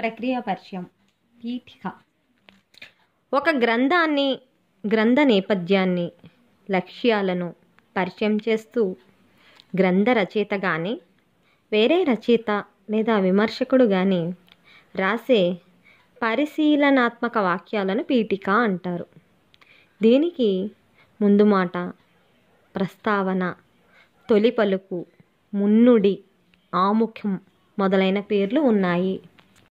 ప్రక్రియ పరిచయం పీఠిక ఒక గ్రంథాన్ని గ్రంథ నేపథ్యాన్ని లక్ష్యాలను పరిచయం చేస్తూ గ్రంథ రచయిత కానీ వేరే రచయిత లేదా విమర్శకుడు కానీ రాసే పరిశీలనాత్మక వాక్యాలను పీఠిక అంటారు దీనికి ముందు మాట ప్రస్తావన తొలి పలుకు మున్నుడి ఆముఖ్యం మొదలైన పేర్లు ఉన్నాయి